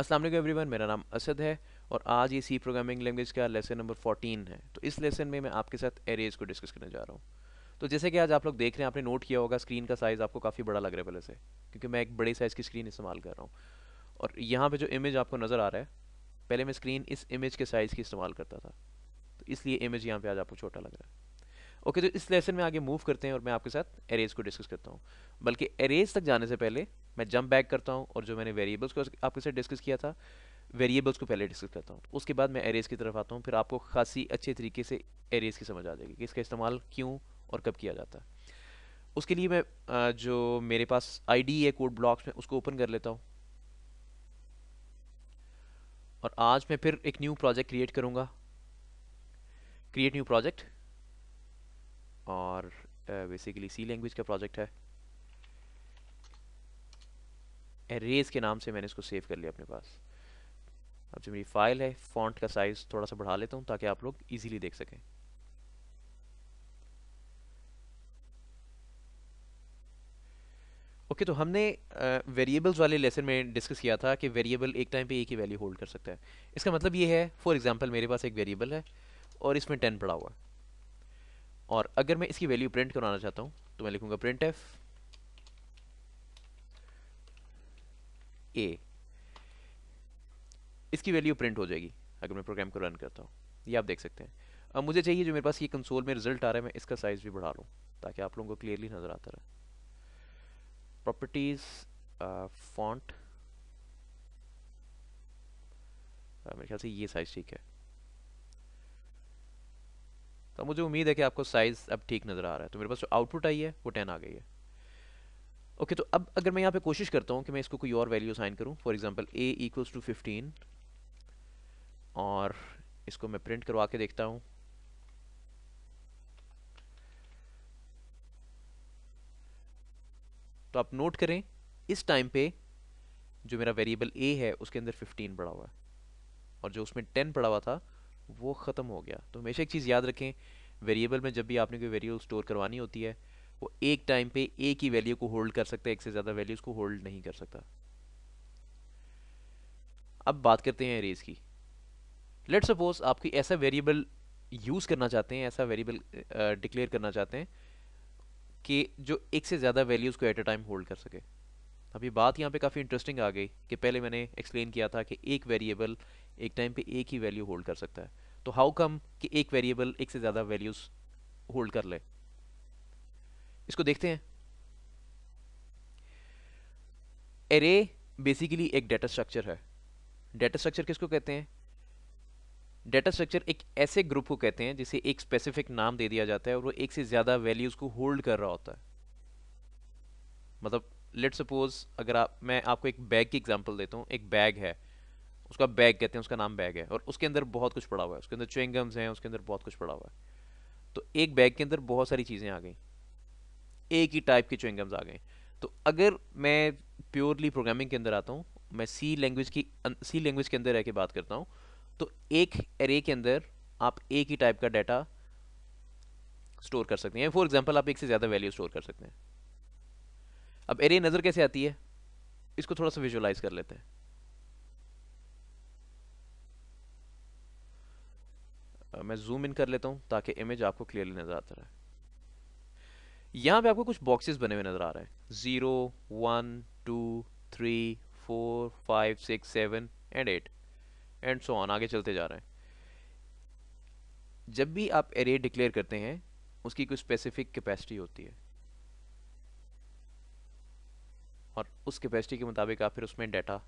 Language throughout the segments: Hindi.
अस्सलाम वालेकुम एवरीवन मेरा नाम असद है और आज ये सी प्रोग्रामिंग लैंग्वेज का लेसन नंबर 14 है तो इस लेसन में मैं आपके साथ एरेज को डिस्कस करने जा रहा हूँ तो जैसे कि आज आप लोग देख रहे हैं आपने नोट किया होगा स्क्रीन का साइज़ आपको काफ़ी बड़ा लग रहा है पहले से क्योंकि मैं एक बड़े साइज़ की स्क्रीन इस्तेमाल कर रहा हूँ और यहाँ पर जो इमेज आपको नज़र आ रहा है पहले मैं स्क्रीन इस इमेज के साइज़ की इस्तेमाल करता था तो इसलिए इमेज यहाँ पर आज आपको छोटा लग रहा है ओके तो इस लेसन में आगे मूव करते हैं और मैं आपके साथ एरेज को डिस्कस करता हूँ बल्कि एरेज तक जाने से पहले मैं जंप बैक करता हूँ और जो मैंने वेरिएबल्स को आपके साथ डिस्कस किया था वेरिएबल्स को पहले डिस्कस करता हूँ उसके बाद मैं एरेज की तरफ आता हूँ फिर आपको खासी अच्छे तरीके से एरेज की समझ आ जाएगी कि इसका इस्तेमाल क्यों और कब किया जाता है उसके लिए मैं जो मेरे पास आई है कोड ब्लॉक्स में उसको ओपन कर लेता हूँ और आज मैं फिर एक न्यू प्रोजेक्ट क्रिएट करूँगा क्रिएट न्यू प्रोजेक्ट और बेसिकली सी लैंग्वेज का प्रोजेक्ट है एरेज के नाम से मैंने इसको सेव कर लिया अपने पास अब जो मेरी फाइल है फॉन्ट का साइज़ थोड़ा सा बढ़ा लेता हूँ ताकि आप लोग इजीली देख सकें ओके okay, तो हमने वेरिएबल्स वाले लेसन में डिस्कस किया था कि वेरिएबल एक टाइम पे एक ही वैल्यू होल्ड कर सकता है इसका मतलब ये है फॉर एग्जांपल मेरे पास एक वेरिएबल है और इसमें टेन पड़ा हुआ है और अगर मैं इसकी वैल्यू प्रिंट कराना चाहता हूँ तो मैं लिखूंगा प्रिंट एफ ए इसकी वैल्यू प्रिंट हो जाएगी अगर मैं प्रोग्राम को रन करता हूँ ये आप देख सकते हैं अब मुझे चाहिए जो मेरे पास ये कंसोल में रिजल्ट आ रहा है मैं इसका साइज़ भी बढ़ा लूँ ताकि आप लोगों को क्लियरली नज़र आता रहे प्रॉपर्टीज़ फॉन्ट uh, uh, मेरे ख्याल से ये साइज़ ठीक है तो मुझे उम्मीद है कि आपको साइज़ अब ठीक नज़र आ रहा है तो मेरे पास जो आउटपुट आई है वो टेन आ गई है ओके okay, तो अब अगर मैं यहाँ पे कोशिश करता हूँ कि मैं इसको कोई और वैल्यू साइन करूँ for example A equals to fifteen और इसको मैं प्रिंट करवा के देखता हूँ तो आप नोट करें इस टाइम पे जो मेरा वेरिएबल ए है उसके अंदर फिफ्टीन पड़ा हुआ है और जो उसमें टेन पड़ा हुआ था वो ख़त्म हो गया तो हमेशा एक चीज़ याद रखें वेरिएबल में जब भी आपने कोई वेरिएबल स्टोर करवानी होती है वो एक टाइम पे एक ही वैल्यू को होल्ड कर सकता है एक से ज़्यादा वैल्यूज़ को होल्ड नहीं कर सकता अब बात करते हैं रेज की लेट सपोज आप कोई ऐसा वेरिएबल यूज़ करना चाहते हैं ऐसा वेरिएबल डिक्लेयर करना चाहते हैं कि जो एक से ज़्यादा वैल्यूज़ को एट अ टाइम होल्ड कर सके अभी बात यहाँ पे काफ़ी इंटरेस्टिंग आ गई कि पहले मैंने एक्सप्लेन किया था कि एक वेरिएबल एक टाइम पे एक ही वैल्यू होल्ड कर सकता है तो हाउ कम कि एक वेरिएबल एक से ज़्यादा वैल्यूज होल्ड कर ले इसको देखते हैं एरे बेसिकली एक डेटा स्ट्रक्चर है डेटा स्ट्रक्चर किसको कहते हैं डेटा स्ट्रक्चर एक ऐसे ग्रुप को कहते हैं जिसे एक स्पेसिफिक नाम दे दिया जाता है और वो एक से ज़्यादा वैल्यूज़ को होल्ड कर रहा होता है मतलब लेट सपोज अगर आप मैं आपको एक बैग की एग्जांपल देता हूँ एक बैग है उसका बैग कहते हैं उसका नाम बैग है और उसके अंदर बहुत कुछ पड़ा हुआ है उसके अंदर चुंगम्स हैं उसके अंदर बहुत कुछ पड़ा हुआ है तो एक बैग के अंदर बहुत सारी चीज़ें आ गई एक ही टाइप के चुंगम्स आ गए तो अगर मैं प्योरली प्रोग्रामिंग के अंदर आता हूँ मैं सी लैंग्वेज की सी अं, लैंग्वेज के अंदर रह के बात करता हूँ तो एक एरे के अंदर आप एक ही टाइप का डाटा स्टोर कर सकते हैं फॉर एग्जाम्पल आप एक से ज़्यादा वैल्यू स्टोर कर सकते हैं अब एरे नज़र कैसे आती है इसको थोड़ा सा विजुअलाइज कर लेते हैं मैं जूम इन कर लेता हूँ ताकि इमेज आपको क्लियरली नज़र आता रहे यहाँ पे आपको कुछ बॉक्सेस बने हुए नज़र आ रहे हैं zero one two three four five six seven and eight and so on आगे चलते जा रहे हैं जब भी आप एरे डिक्लेयर करते हैं उसकी कोई स्पेसिफिक कैपेसिटी होती है और उस कैपेसिटी के मुताबिक आप फिर उसमें डाटा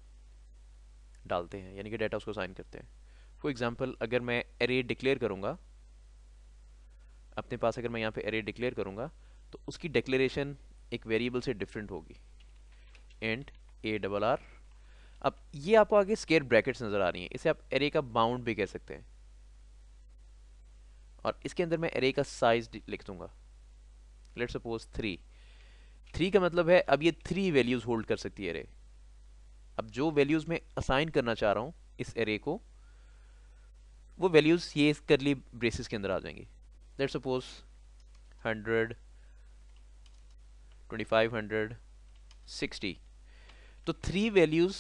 डालते हैं यानी कि डाटा उसको साइन करते हैं फॉर एग्जांपल अगर मैं एरे डिक्लेयर करूँगा अपने पास अगर मैं यहाँ पे एरे डिक्लेयर करूँगा तो उसकी डिक्लेरेशन एक वेरिएबल से डिफरेंट होगी एंड ए डबल आर अब ये आपको आगे स्केयर ब्रैकेट्स नज़र आ रही हैं इसे आप एरे का बाउंड भी कह सकते हैं और इसके अंदर मैं एरे का साइज लिख दूंगा लेट सपोज थ्री थ्री का मतलब है अब ये थ्री वैल्यूज़ होल्ड कर सकती है एरे अब जो वैल्यूज़ मैं असाइन करना चाह रहा हूँ इस एरे को वो वैल्यूज़ ये करली ब्रेसिस के अंदर आ जाएंगी let suppose hundred twenty five hundred sixty तो थ्री वैल्यूज़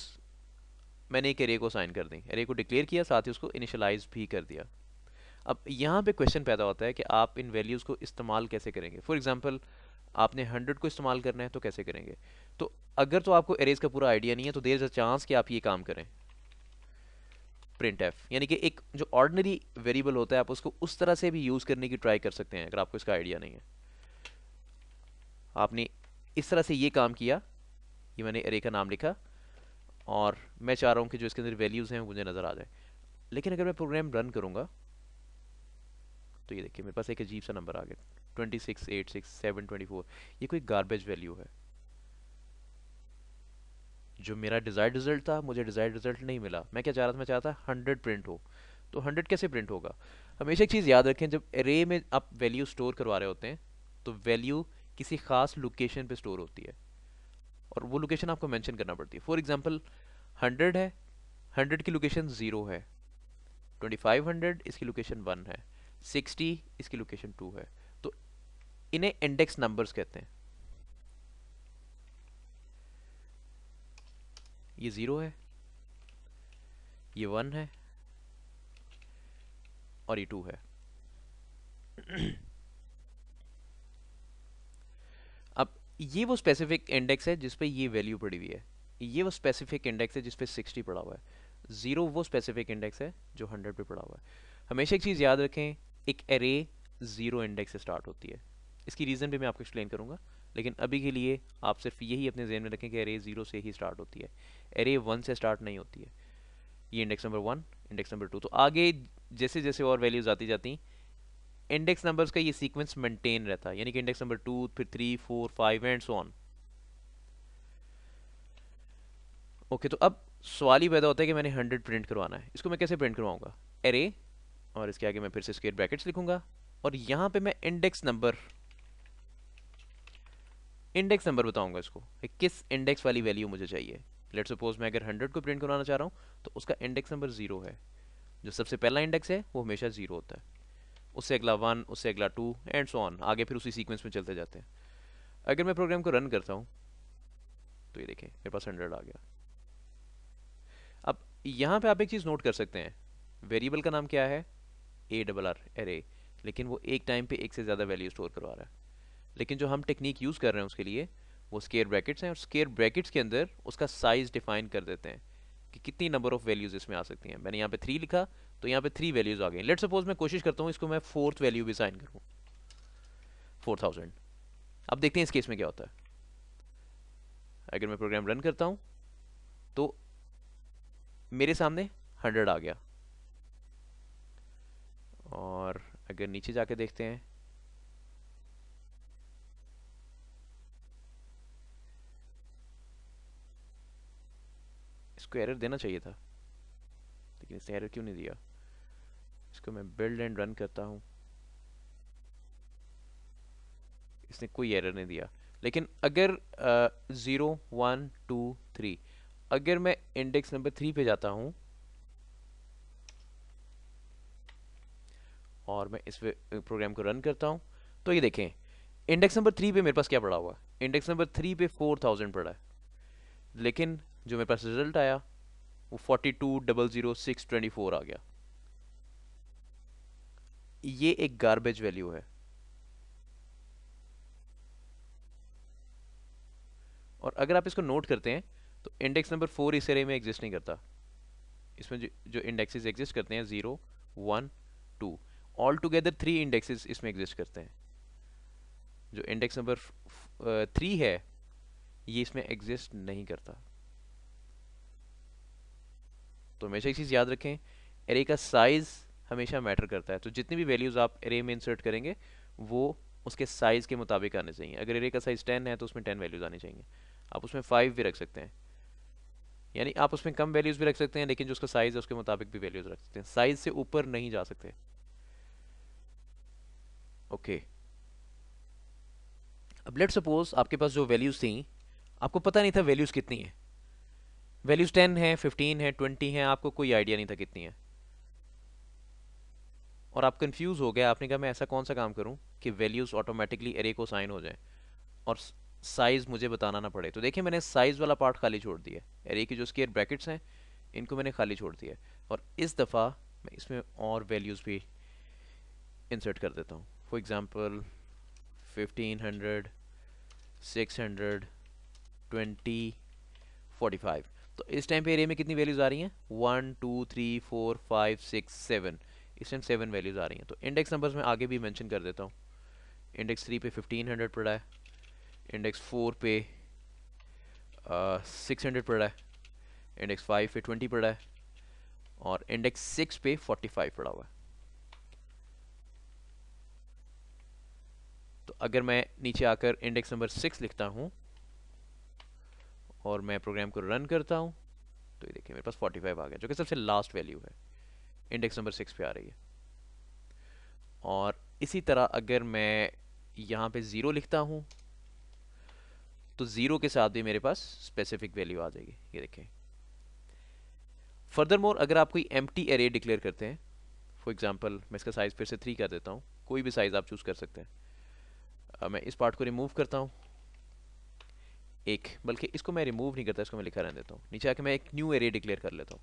मैंने एक एरे को साइन कर दी एरे को डिक्लेयर किया साथ ही उसको इनिशलाइज भी कर दिया अब यहाँ पे क्वेश्चन पैदा होता है कि आप इन वैल्यूज़ को इस्तेमाल कैसे करेंगे फॉर एग्जांपल आपने 100 को इस्तेमाल करना है तो कैसे करेंगे तो अगर तो आपको एरेज का पूरा आइडिया नहीं है तो देर इज़ अ चांस कि आप ये काम करें प्रिंट एफ यानी कि एक जो ऑर्डनरी वेरिएबल होता है आप उसको उस तरह से भी यूज़ करने की ट्राई कर सकते हैं अगर आपको इसका आइडिया नहीं है आपने इस तरह से ये काम किया ये मैंने अरे का नाम लिखा और मैं चाह रहा हूँ कि जो इसके अंदर वैल्यूज़ हैं मुझे नज़र आ जाए लेकिन अगर मैं प्रोग्राम रन करूँगा तो ये देखिए मेरे पास एक अजीब सा नंबर आ गया twenty six eight six seven twenty four ये कोई गार्बेज वैल्यू है जो मेरा डिज़ायर रिजल्ट था मुझे डिज़ायर रिजल्ट नहीं मिला मैं क्या चाह रहा था मैं चाहता हंड्रेड प्रिंट हो तो हंड्रेड कैसे प्रिंट होगा हमेशा एक चीज़ याद रखें जब एरे में आप वैल्यू स्टोर करवा रहे होते हैं तो वैल्यू किसी खास लोकेशन पे स्टोर होती है और वो लोकेशन आपको मेंशन करना पड़ती है फॉर एग्जांपल हंड्रेड है हंड्रेड की लोकेशन ज़ीरो है ट्वेंटी फाइव हंड्रेड इसकी लोकेशन वन है सिक्सटी इसकी लोकेशन टू है तो इन्हें इंडेक्स नंबर्स कहते हैं ये ज़ीरो है ये वन है और ये टू है अब ये वो स्पेसिफिक इंडेक्स है जिसपे ये वैल्यू पड़ी हुई है ये वो स्पेसिफिक इंडेक्स है जिसपे सिक्सटी पड़ा हुआ है ज़ीरो वो स्पेसिफिक इंडेक्स है जो हंड्रेड पे पड़ा हुआ है हमेशा एक चीज़ याद रखें एक एरे ज़ीरो इंडेक्स से स्टार्ट होती है इसकी रीज़न भी मैं आपको एक्सप्लेन करूँगा लेकिन अभी के लिए आप सिर्फ यही अपने जहन में रखें कि एरे ज़ीरो से ही स्टार्ट होती है एरे वन से स्टार्ट नहीं होती है ये index number one index number two तो आगे जैसे जैसे और वैल्यूज आती जाती इंडेक्स नंबर्स का ये सीक्वेंस मेंटेन रहता है यानी कि इंडेक्स नंबर टू फिर three four five and so on okay तो अब सवाल ही पैदा होता है कि मैंने हंड्रेड प्रिंट करवाना है इसको मैं कैसे प्रिंट करवाऊंगा एरे और इसके आगे मैं फिर से स्केयर ब्रैकेट्स लिखूंगा और यहाँ पे मैं इंडेक्स नंबर इंडेक्स नंबर बताऊंगा इसको किस इंडेक्स वाली वैल्यू मुझे चाहिए लेट सपोज मैं अगर हंड्रेड को प्रिंट कराना चाह रहा हूँ तो उसका इंडेक्स नंबर जीरो है जो सबसे पहला इंडेक्स है वो हमेशा जीरो होता है उससे अगला वन उससे अगला टू एंड सो ऑन आगे फिर उसी सीक्वेंस में चलते जाते हैं अगर मैं प्रोग्राम को रन करता हूँ तो ये देखें मेरे पास हंड्रेड आ गया अब यहाँ पे आप एक चीज़ नोट कर सकते हैं वेरिएबल का नाम क्या है ए डबल आर एरे लेकिन वो एक टाइम पे एक से ज़्यादा वैल्यू स्टोर करवा रहा है लेकिन जो हम टेक्निक यूज़ कर रहे हैं उसके लिए वो स्केयर ब्रैकेट्स हैं और स्केयर ब्रैकेट्स के अंदर उसका साइज़ डिफाइन कर देते हैं कि कितनी नंबर ऑफ़ वैल्यूज़ इसमें आ सकती हैं मैंने यहाँ पे थ्री लिखा तो यहाँ पे थ्री वैल्यूज़ आ गई लेट सपोज मैं कोशिश करता हूँ इसको मैं फोर्थ वैल्यू भी साइन करूँ फोर थाउजेंड अब देखते हैं इस केस में क्या होता है अगर मैं प्रोग्राम रन करता हूँ तो मेरे सामने हंड्रेड आ गया और अगर नीचे जाके देखते हैं इसको एरर देना चाहिए था लेकिन इसने एरर क्यों नहीं दिया इसको मैं बिल्ड एंड रन करता हूँ इसने कोई एरर नहीं दिया लेकिन अगर ज़ीरो वन टू थ्री अगर मैं इंडेक्स नंबर थ्री पे जाता हूँ और मैं इस प्रोग्राम को रन करता हूँ तो ये देखें इंडेक्स नंबर थ्री पे मेरे पास क्या पड़ा हुआ इंडेक्स नंबर थ्री पे फोर थाउजेंड पड़ा है लेकिन जो मेरे पास रिजल्ट आया वो forty two double zero six twenty four आ गया ये एक गार्बेज वैल्यू है और अगर आप इसको नोट करते हैं तो इंडेक्स नंबर फोर इस एरे में एग्जिस्ट नहीं करता इसमें जो, जो इंडेक्सेस एग्जिस्ट करते हैं zero one two all together three indexes इसमें एग्जिस्ट करते हैं जो इंडेक्स नंबर थ्री है ये इसमें एग्जिस्ट नहीं करता तो हमेशा एक चीज़ याद रखें एरे का साइज़ हमेशा मैटर करता है तो जितनी भी वैल्यूज़ आप एरे में इंसर्ट करेंगे वो उसके साइज़ के मुताबिक आने चाहिए अगर एरे का साइज़ टेन है तो उसमें टेन वैल्यूज़ आनी चाहिए आप उसमें फाइव भी रख सकते हैं यानी आप उसमें कम वैल्यूज़ भी रख सकते हैं लेकिन जो उसका साइज़ है उसके मुताबिक भी वैल्यूज़ रख सकते हैं साइज़ से ऊपर नहीं जा सकते ओके अब लेट सपोज आपके पास जो वैल्यूज़ थी आपको पता नहीं था वैल्यूज़ कितनी है वैल्यूज टेन है फिफ्टीन है ट्वेंटी है आपको कोई आइडिया नहीं था कितनी है और आप कंफ्यूज हो गया आपने कहा मैं ऐसा कौन सा काम करूं कि वैल्यूज ऑटोमेटिकली एरे को साइन हो जाए और साइज मुझे बताना ना पड़े तो देखिए मैंने साइज वाला पार्ट खाली छोड़ दिया एरे की जो स्केयर ब्रैकेट्स हैं इनको मैंने खाली छोड़ दिया और इस दफ़ा मैं इसमें और वैल्यूज़ भी इंसर्ट कर देता हूँ for example fifteen hundred six hundred twenty forty five तो इस टाइम पे एरिया में कितनी वैल्यूज़ आ रही हैं one two three four five six seven इस टाइम सेवन वैल्यूज़ आ रही हैं तो इंडेक्स नंबर्स में आगे भी मैंशन कर देता हूँ इंडेक्स थ्री पे फिफ्टीन हंड्रेड पड़ा है इंडेक्स फोर पे सिक्स uh, हंड्रेड पड़ा है इंडेक्स फाइव पे ट्वेंटी पड़ा है और इंडेक्स सिक्स पे फोर्टी फाइव पड़ा हुआ है तो अगर मैं नीचे आकर इंडेक्स नंबर सिक्स लिखता हूँ और मैं प्रोग्राम को रन करता हूँ तो ये देखिए मेरे पास 45 आ गया जो कि सबसे लास्ट वैल्यू है इंडेक्स नंबर सिक्स पे आ रही है और इसी तरह अगर मैं यहाँ पे ज़ीरो लिखता हूँ तो ज़ीरो के साथ भी मेरे पास स्पेसिफिक वैल्यू आ जाएगी ये देखें फर्दर मोर अगर आप कोई एम एरे डिक्लेयर करते हैं फॉर एग्जाम्पल मैं इसका साइज़ फिर से थ्री कर देता हूँ कोई भी साइज़ आप चूज़ कर सकते हैं मैं इस पार्ट को रिमूव करता हूँ एक बल्कि इसको मैं रिमूव नहीं करता इसको मैं लिखा रहने देता हूँ नीचे आके मैं एक न्यू एरिया डिक्लेयर कर लेता हूँ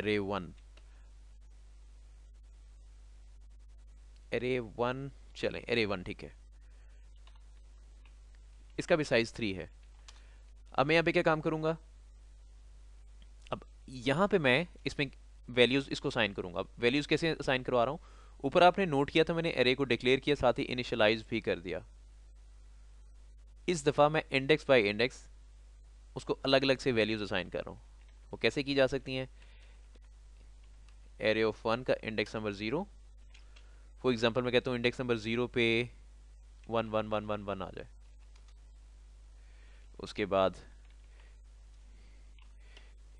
एरे वन एरे वन चले एरे वन ठीक है इसका भी साइज थ्री है अब मैं यहाँ पे क्या काम करूँगा अब यहाँ पे मैं इसमें वैल्यूज़ इसको साइन करूँगा अब वैल्यूज़ कैसे साइन करवा रहा हूँ ऊपर आपने नोट किया था मैंने एरे को डिक्लेयर किया साथ ही इनिशलाइज भी कर दिया इस दफ़ा मैं इंडेक्स बाय इंडेक्स उसको अलग अलग से वैल्यूज असाइन कर रहा हूँ वो कैसे की जा सकती हैं एरे ऑफ वन का index number zero for example मैं कहता हूँ इंडेक्स नंबर ज़ीरो पे one one one one one आ जाए उसके बाद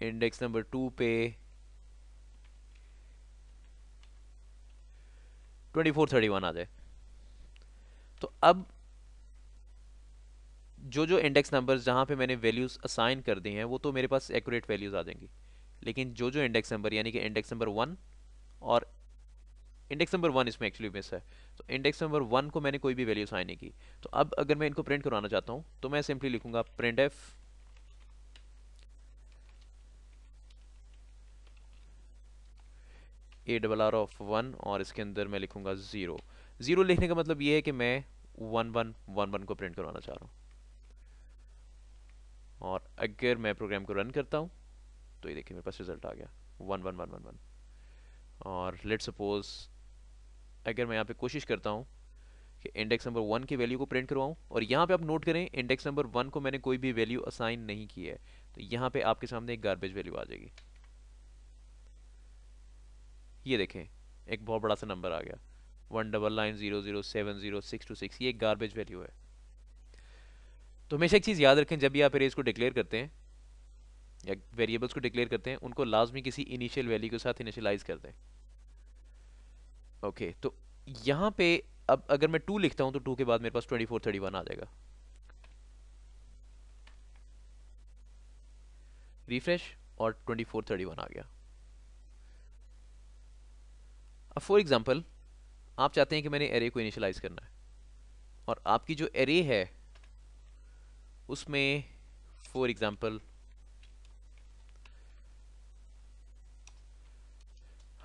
इंडेक्स नंबर टू पे ट्वेंटी फोर थर्टी वन आ जाए तो अब जो जो इंडेक्स नंबर जहाँ पे मैंने वैल्यूज़ असाइन कर दी हैं वो तो मेरे पास एक्यूरेट वैल्यूज़ आ जाएंगी लेकिन जो जो इंडेक्स नंबर यानी कि इंडेक्स नंबर वन और इंडेक्स नंबर वन इसमें एक्चुअली मिस है तो इंडेक्स नंबर वन को मैंने कोई भी वैल्यू असाइन नहीं की तो अब अगर मैं इनको प्रिंट करवाना चाहता हूँ तो मैं सिंपली लिखूंगा print F A double R of one और इसके अंदर मैं लिखूंगा ज़ीरो ज़ीरो लिखने का मतलब यह है कि मैं वन वन वन वन को प्रिंट करवाना चाह रहा हूँ और अगर मैं प्रोग्राम को रन करता हूँ तो ये देखिए मेरे पास रिजल्ट आ गया one one one one one और लेट सपोज अगर मैं यहाँ पे कोशिश करता हूँ कि इंडेक्स नंबर वन की वैल्यू को प्रिंट करवाऊँ और यहाँ पे आप नोट करें इंडेक्स नंबर वन को मैंने कोई भी वैल्यू असाइन नहीं की है तो यहाँ पे आपके सामने एक गार्बेज वैल्यू आ जाएगी ये देखें एक बहुत बड़ा सा नंबर आ गया one double nine zero zero seven zero six two six ये एक गार्बेज वैल्यू है तो हमेशा एक चीज़ याद रखें जब भी आप अरेज को डिक्लेयर करते हैं या वेरिएबल्स को डिक्लेयर करते हैं उनको लाजमी किसी इनिशियल वैल्यू के साथ इनिशलाइज कर दें ओके तो यहाँ पे अब अगर मैं टू लिखता हूँ तो टू के बाद मेरे पास ट्वेंटी फोर थर्टी वन आ जाएगा रिफ्रेश और ट्वेंटी फोर थर्टी वन आ गया अब फॉर एग्जाम्पल आप चाहते हैं कि मैंने एरे को इनिशलाइज करना है और आपकी जो एरे है उसमें फॉर एग्जाम्पल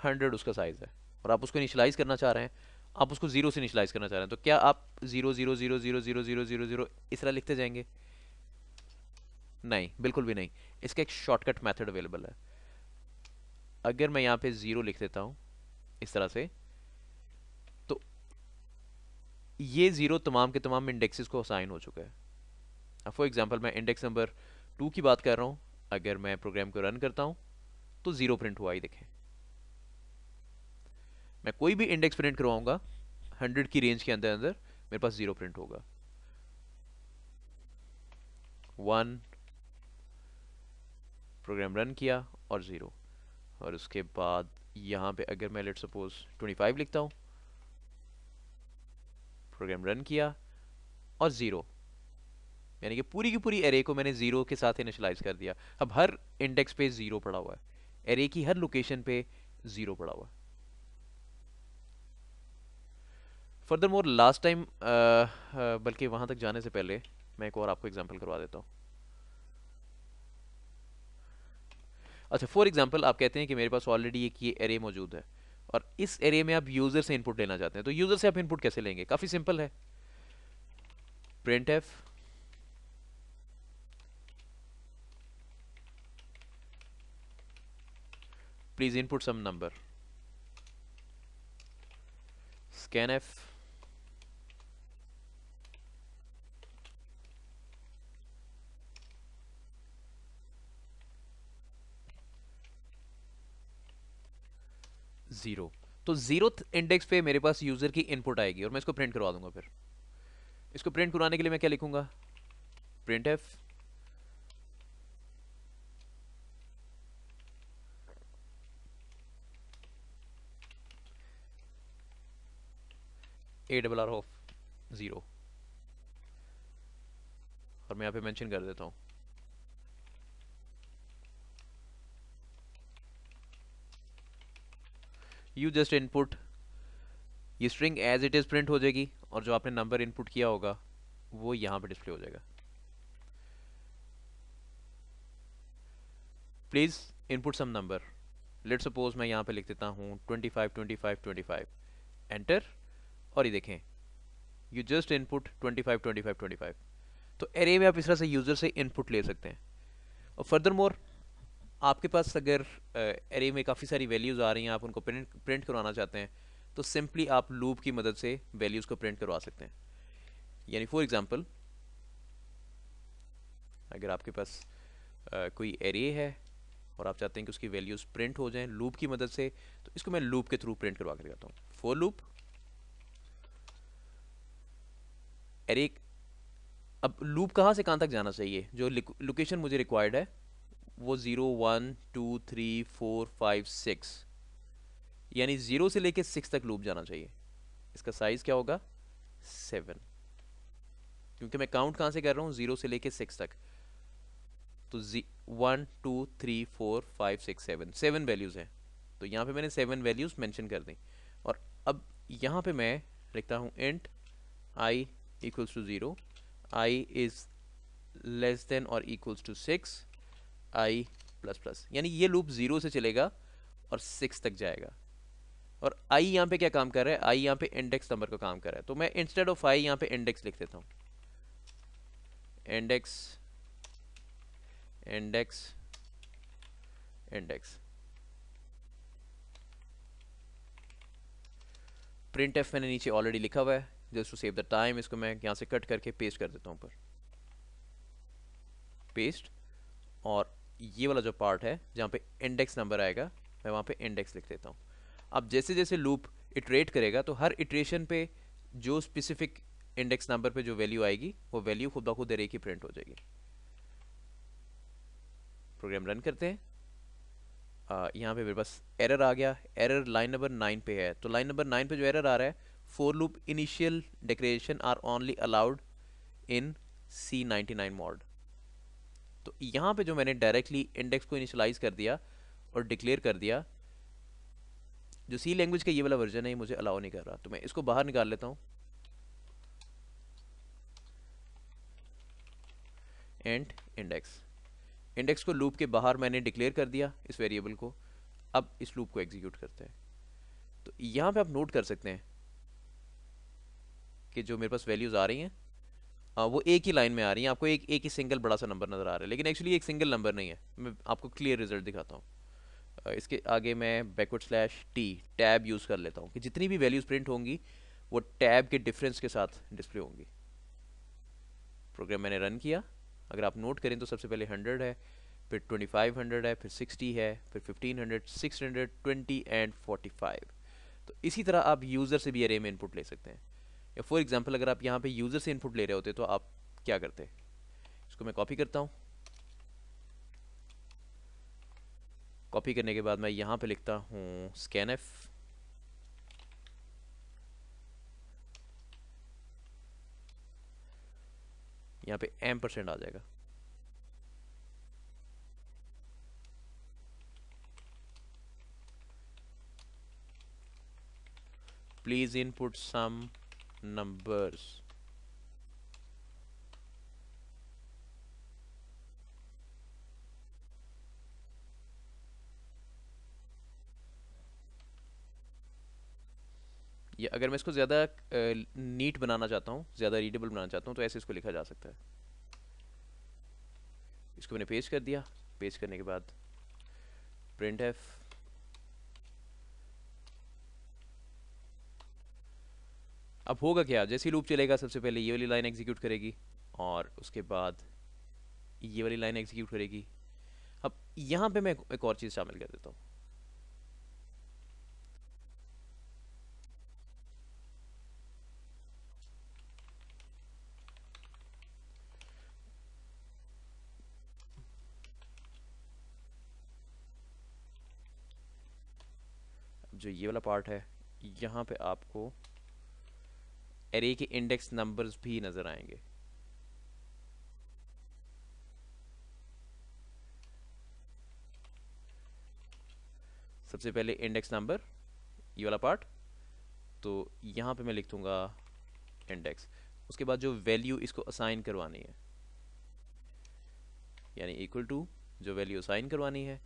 हंड्रेड उसका साइज है और आप उसको इनिशलाइज करना चाह रहे हैं आप उसको जीरो से इनिशलाइज करना चाह रहे हैं तो क्या आप zero zero zero zero zero zero zero zero इस तरह लिखते जाएंगे नहीं बिल्कुल भी नहीं इसका एक शॉर्टकट मेथड अवेलेबल है अगर मैं यहाँ पे जीरो लिख देता हूँ इस तरह से तो ये ज़ीरो तमाम के तमाम इंडेक्सेस को असाइन हो चुका है अब फॉर एग्जांपल मैं इंडेक्स नंबर टू की बात कर रहा हूँ अगर मैं प्रोग्राम को रन करता हूँ तो ज़ीरो प्रिंट हुआ ही देखें मैं कोई भी इंडेक्स प्रिंट करवाऊँगा हंड्रेड की रेंज के अंदर अंदर मेरे पास ज़ीरो प्रिंट होगा वन प्रोग्राम रन किया और ज़ीरो और उसके बाद यहाँ पे अगर मैं लेट सपोज 25 लिखता हूँ प्रोग्राम रन किया और ज़ीरो यानी कि पूरी की पूरी एरे को मैंने ज़ीरो के साथ इनिशलाइज कर दिया अब हर इंडेक्स पे ज़ीरो पड़ा हुआ है एरे की हर लोकेशन पे ज़ीरो पड़ा हुआ है फर्दर मोर लास्ट टाइम बल्कि वहाँ तक जाने से पहले मैं एक और आपको एग्जाम्पल करवा देता हूँ अच्छा फॉर एग्जाम्पल आप कहते हैं कि मेरे पास ऑलरेडी एक ये एरे मौजूद है और इस एरे में आप यूज़र से इनपुट लेना चाहते हैं तो यूज़र से आप इनपुट कैसे लेंगे काफ़ी सिंपल है print F please input some number scan F zero तो जीरो इंडेक्स पे मेरे पास यूजर की इनपुट आएगी और मैं इसको प्रिंट करवा दूंगा फिर इसको प्रिंट करवाने के लिए मैं क्या लिखूंगा print F A double R of zero और मैं यहां पे मेंशन कर देता हूं यू जस्ट इनपुट ये string as it is print हो जाएगी और जो आपने नंबर इनपुट किया होगा वो यहाँ पे डिस्प्ले हो जाएगा please input some number let suppose मैं यहाँ पे लिख देता हूँ twenty five twenty five twenty five enter और ये देखें you just input twenty five twenty five twenty five तो एरे में आप इस तरह से यूज़र से इनपुट ले सकते हैं और फर्दर मोर आपके पास अगर एरे में काफ़ी सारी वैल्यूज़ आ रही हैं आप उनको प्रिंट प्रिंट करवाना चाहते हैं तो सिंपली आप लूप की मदद से वैल्यूज़ को प्रिंट करवा सकते हैं यानी फॉर एग्ज़ाम्पल अगर आपके पास आ, कोई एरे है और आप चाहते हैं कि उसकी वैल्यूज़ प्रिंट हो जाएं लूप की मदद से तो इसको मैं लूप के थ्रू प्रिंट करवा कर जाता हूँ फोर लूप एरे अब लूप कहाँ से कहाँ तक जाना चाहिए जो लोकेशन मुझे रिक्वायर्ड है वो zero one two three four five six यानी ज़ीरो से लेके सिक्स तक लूप जाना चाहिए इसका साइज़ क्या होगा सेवन क्योंकि मैं काउंट कहाँ से कर रहा हूँ ज़ीरो से लेके सिक्स तक तो one two three four five six seven seven values हैं तो यहाँ पे मैंने सेवन वैल्यूज़ मेंशन कर दी और अब यहाँ पे मैं लिखता हूँ int i equals to zero i is less than और equals to six i plus plus यानी ये लूप जीरो से चलेगा और सिक्स तक जाएगा और आई यहाँ पे क्या काम कर रहा है आई यहाँ पे इंडेक्स नंबर का काम कर रहा है तो मैं इंस्टेड ऑफ आई यहाँ पे इंडेक्स लिख देता हूँ index index index print f मैंने नीचे ऑलरेडी लिखा हुआ है just to save the time इसको मैं यहाँ से कट करके पेस्ट कर देता हूँ ऊपर पेस्ट और ये वाला जो पार्ट है जहाँ पे इंडेक्स नंबर आएगा मैं वहाँ पे इंडेक्स लिख देता हूँ अब जैसे जैसे लूप इटरेट करेगा तो हर इटरेशन पे जो स्पेसिफिक इंडेक्स नंबर पे जो वैल्यू आएगी वो वैल्यू खुद ब खुद ही प्रिंट हो जाएगी प्रोग्राम रन करते हैं यहाँ पे मेरे पास एरर आ गया एरर लाइन नंबर नाइन पे है तो लाइन नंबर नाइन पे जो एरर आ रहा है for loop initial decoration are only allowed in C ninety nine mode तो यहाँ पे जो मैंने डायरेक्टली इंडेक्स को इनिशलाइज कर दिया और डिक्लेयर कर दिया जो सी लैंग्वेज का ये वाला वर्जन है ये मुझे अलाउ नहीं कर रहा तो मैं इसको बाहर निकाल लेता हूँ एंड इंडेक्स इंडेक्स को लूप के बाहर मैंने डिक्लेयर कर दिया इस वेरिएबल को अब इस लूप को एग्जीक्यूट करते हैं तो यहाँ पे आप नोट कर सकते हैं कि जो मेरे पास वैल्यूज़ आ रही हैं हाँ, वो एक ही लाइन में आ रही है आपको एक एक ही सिंगल बड़ा सा नंबर नज़र आ रहा है लेकिन एक्चुअली एक सिंगल नंबर नहीं है मैं आपको क्लियर रिजल्ट दिखाता हूँ इसके आगे मैं backward slash t tab use कर लेता हूँ कि जितनी भी वैल्यूज़ प्रिंट होंगी वो टैब के डिफरेंस के साथ डिस्प्ले होंगी प्रोग्राम मैंने रन किया अगर आप नोट करें तो सबसे पहले हंड्रेड है फिर ट्वेंटी फाइव हंड्रेड है फिर सिक्सटी है फिर fifteen hundred six hundred twenty and forty five तो इसी तरह आप यूज़र से भी अरे में इनपुट ले सकते हैं या फॉर एग्जाम्पल अगर आप यहाँ पे यूज़र से इनपुट ले रहे होते तो आप क्या करते इसको मैं कॉपी करता हूँ कॉपी करने के बाद मैं यहाँ पे लिखता हूँ स्कैन एफ यहाँ पे एम परसेंट आ जाएगा प्लीज इनपुट सम numbers या अगर मैं इसको ज़्यादा नीट बनाना चाहता हूँ ज़्यादा रीडेबल बनाना चाहता हूँ तो ऐसे इसको लिखा जा सकता है इसको मैंने पेज कर दिया पेज करने के बाद प्रिंट एफ़ अब होगा क्या जैसी लूप चलेगा सबसे पहले ये वाली लाइन एग्जीक्यूट करेगी और उसके बाद ये वाली लाइन एग्जीक्यूट करेगी अब यहाँ पे मैं एक और चीज़ शामिल कर देता हूँ जो ये वाला पार्ट है यहाँ पे आपको एरे के इंडेक्स नंबर्स भी नजर आएंगे सबसे पहले इंडेक्स नंबर ये वाला पार्ट तो यहां पे मैं लिख दूंगा इंडेक्स उसके बाद जो वैल्यू इसको असाइन करवानी है यानी इक्वल टू जो वैल्यू असाइन करवानी है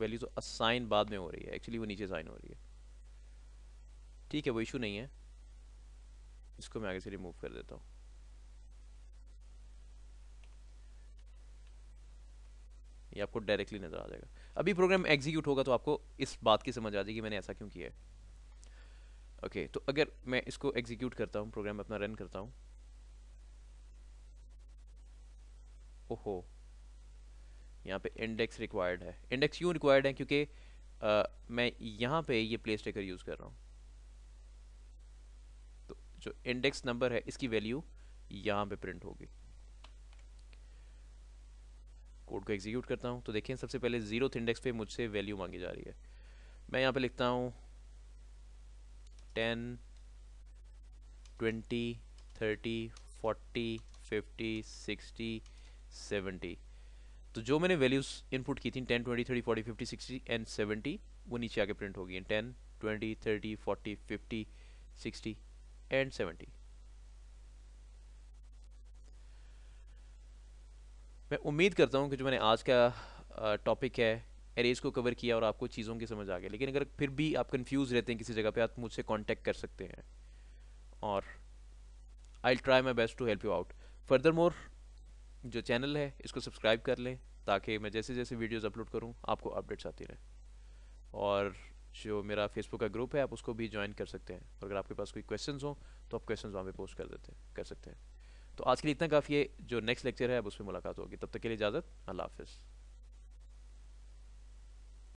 वैल्यू तो असाइन बाद में हो रही है एक्चुअली वो नीचे साइन हो रही है ठीक है वो इशू नहीं है इसको मैं आगे से रिमूव कर देता हूँ ये आपको डायरेक्टली नज़र आ जाएगा अभी प्रोग्राम एग्जीक्यूट होगा तो आपको इस बात की समझ आ जाएगी मैंने ऐसा क्यों किया है ओके तो अगर मैं इसको एग्जीक्यूट करता हूँ प्रोग्राम अपना रन करता हूँ ओहो यहाँ पे इंडेक्स रिक्वायर्ड है इंडेक्स क्यों रिक्वायर्ड है क्योंकि आ, मैं यहाँ पे ये प्लेस टेकर यूज़ कर रहा हूँ तो जो इंडेक्स नंबर है इसकी वैल्यू यहाँ पे प्रिंट होगी कोड को एग्जीक्यूट करता हूँ तो देखें सबसे पहले जीरो इंडेक्स पे मुझसे वैल्यू मांगी जा रही है मैं यहाँ पे लिखता हूँ ten twenty thirty forty fifty sixty seventy तो जो मैंने वैल्यूज़ इनपुट की थी 10, 20, 30, 40, 50, 60 एंड 70 वो नीचे आके प्रिंट होगी टेन ट्वेंटी 30, 40, 50, 60 एंड 70 मैं उम्मीद करता हूँ कि जो मैंने आज का टॉपिक है एरेज को कवर किया और आपको चीज़ों की समझ आ गई लेकिन अगर फिर भी आप कंफ्यूज रहते हैं किसी जगह पे आप मुझसे कांटेक्ट कर सकते हैं और I try my best to help you out further more जो चैनल है इसको सब्सक्राइब कर लें ताकि मैं जैसे जैसे वीडियोस अपलोड करूं आपको अपडेट्स आती रहें और जो मेरा फेसबुक का ग्रुप है आप उसको भी ज्वाइन कर सकते हैं और अगर आपके पास कोई क्वेश्चन हो तो आप क्वेश्चन वहाँ पर पोस्ट कर देते हैं कर सकते हैं तो आज के लिए इतना काफ़ी है जो नेक्स्ट लेक्चर है अब उसमें मुलाकात होगी तब तक के लिए इजाज़त अल्लाह हाफिज़